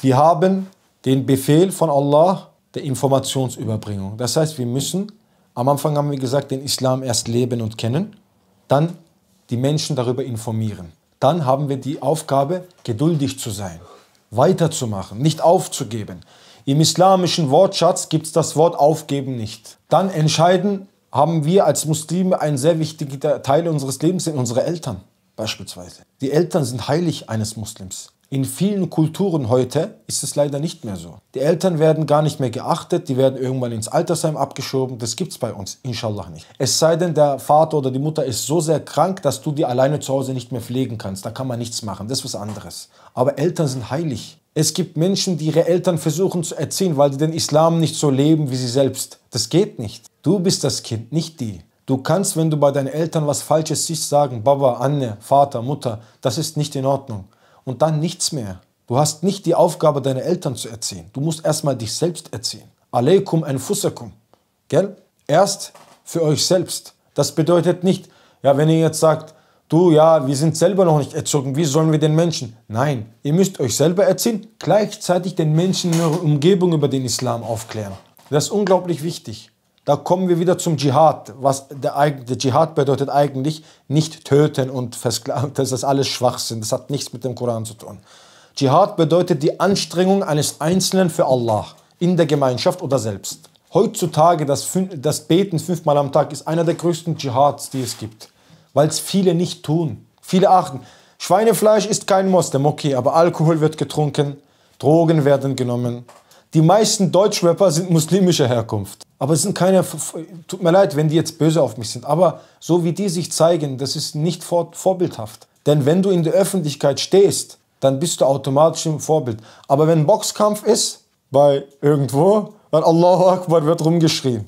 Wir haben den Befehl von Allah der Informationsüberbringung. Das heißt, wir müssen, am Anfang haben wir gesagt, den Islam erst leben und kennen, dann die Menschen darüber informieren. Dann haben wir die Aufgabe, geduldig zu sein, weiterzumachen, nicht aufzugeben. Im islamischen Wortschatz gibt es das Wort aufgeben nicht. Dann entscheiden haben wir als Muslime einen sehr wichtigen Teil unseres Lebens, sind unsere Eltern beispielsweise. Die Eltern sind heilig eines Muslims. In vielen Kulturen heute ist es leider nicht mehr so. Die Eltern werden gar nicht mehr geachtet, die werden irgendwann ins Altersheim abgeschoben. Das gibt es bei uns, inshallah nicht. Es sei denn, der Vater oder die Mutter ist so sehr krank, dass du die alleine zu Hause nicht mehr pflegen kannst. Da kann man nichts machen, das ist was anderes. Aber Eltern sind heilig. Es gibt Menschen, die ihre Eltern versuchen zu erziehen, weil die den Islam nicht so leben wie sie selbst. Das geht nicht. Du bist das Kind, nicht die. Du kannst, wenn du bei deinen Eltern was Falsches siehst, sagen, Baba, Anne, Vater, Mutter, das ist nicht in Ordnung und dann nichts mehr. Du hast nicht die Aufgabe, deine Eltern zu erziehen. Du musst erstmal dich selbst erziehen. Aleikum enfusakum. Gell? Erst für euch selbst. Das bedeutet nicht, ja, wenn ihr jetzt sagt, du, ja, wir sind selber noch nicht erzogen, wie sollen wir den Menschen? Nein, ihr müsst euch selber erziehen, gleichzeitig den Menschen in eurer Umgebung über den Islam aufklären. Das ist unglaublich wichtig. Da kommen wir wieder zum Dschihad. Was der, der Dschihad bedeutet eigentlich nicht töten und versklaven. Das ist alles Schwachsinn. Das hat nichts mit dem Koran zu tun. Dschihad bedeutet die Anstrengung eines Einzelnen für Allah in der Gemeinschaft oder selbst. Heutzutage das, das Beten fünfmal am Tag ist einer der größten Dschihads, die es gibt, weil es viele nicht tun. Viele achten. Schweinefleisch ist kein Moslem, okay, aber Alkohol wird getrunken, Drogen werden genommen, die meisten Deutschrapper sind muslimischer Herkunft. Aber es sind keine, tut mir leid, wenn die jetzt böse auf mich sind, aber so wie die sich zeigen, das ist nicht vor, vorbildhaft. Denn wenn du in der Öffentlichkeit stehst, dann bist du automatisch im Vorbild. Aber wenn Boxkampf ist, bei irgendwo, dann Allahu Akbar wird rumgeschrien.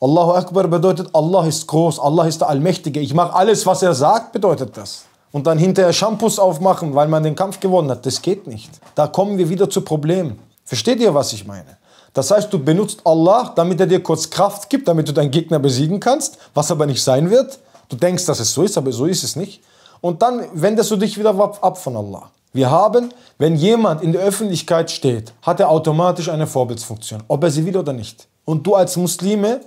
Allahu Akbar bedeutet, Allah ist groß, Allah ist der Allmächtige. Ich mache alles, was er sagt, bedeutet das. Und dann hinterher Shampoos aufmachen, weil man den Kampf gewonnen hat. Das geht nicht. Da kommen wir wieder zu Problemen. Versteht ihr, was ich meine? Das heißt, du benutzt Allah, damit er dir kurz Kraft gibt, damit du deinen Gegner besiegen kannst, was aber nicht sein wird. Du denkst, dass es so ist, aber so ist es nicht. Und dann wendest du dich wieder ab von Allah. Wir haben, wenn jemand in der Öffentlichkeit steht, hat er automatisch eine Vorbildsfunktion, ob er sie will oder nicht. Und du als Muslime,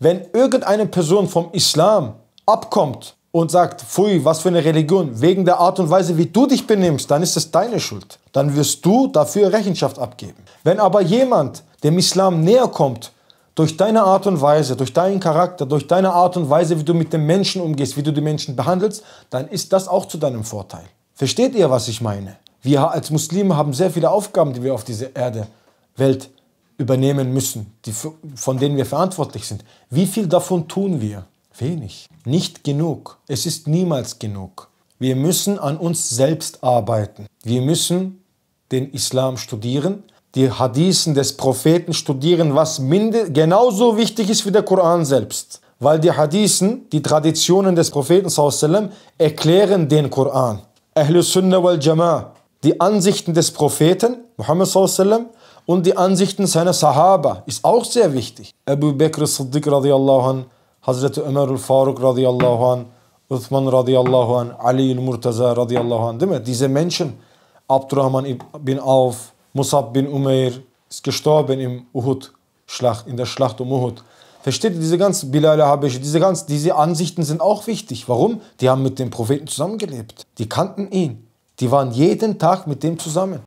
wenn irgendeine Person vom Islam abkommt und sagt, pfui, was für eine Religion, wegen der Art und Weise, wie du dich benimmst, dann ist es deine Schuld. Dann wirst du dafür Rechenschaft abgeben. Wenn aber jemand dem Islam näher kommt, durch deine Art und Weise, durch deinen Charakter, durch deine Art und Weise, wie du mit den Menschen umgehst, wie du die Menschen behandelst, dann ist das auch zu deinem Vorteil. Versteht ihr, was ich meine? Wir als Muslime haben sehr viele Aufgaben, die wir auf dieser Erde, Welt übernehmen müssen, die, von denen wir verantwortlich sind. Wie viel davon tun wir? Wenig. Nicht genug. Es ist niemals genug. Wir müssen an uns selbst arbeiten. Wir müssen den Islam studieren, die Hadithen des Propheten studieren, was minde, genauso wichtig ist wie der Koran selbst. Weil die Hadithen, die Traditionen des Propheten sallam, erklären den Koran. Ahl Sunnah wal Jama'ah, die Ansichten des Propheten Muhammad sallam, und die Ansichten seiner Sahaba ist auch sehr wichtig. Abu Bakr Siddiq radiallahu anh, Hazreti Ömerül Faruk radıyallahu an, Uthman radıyallahu an, Ali'ül Murtaza radıyallahu an, değil mi? Diese Menschen, Abdurrahman bin Auf, Musab bin Umair, ist gestorben im Uhud, Schlacht, in der Schlacht um Uhud. Versteht ihr, diese ganzen Bilal Habeshi, diese ganzen, diese Ansichten sind auch wichtig. Warum? Die haben mit dem Propheten zusammengelebt. Die kannten ihn. Die waren jeden Tag mit dem zusammen.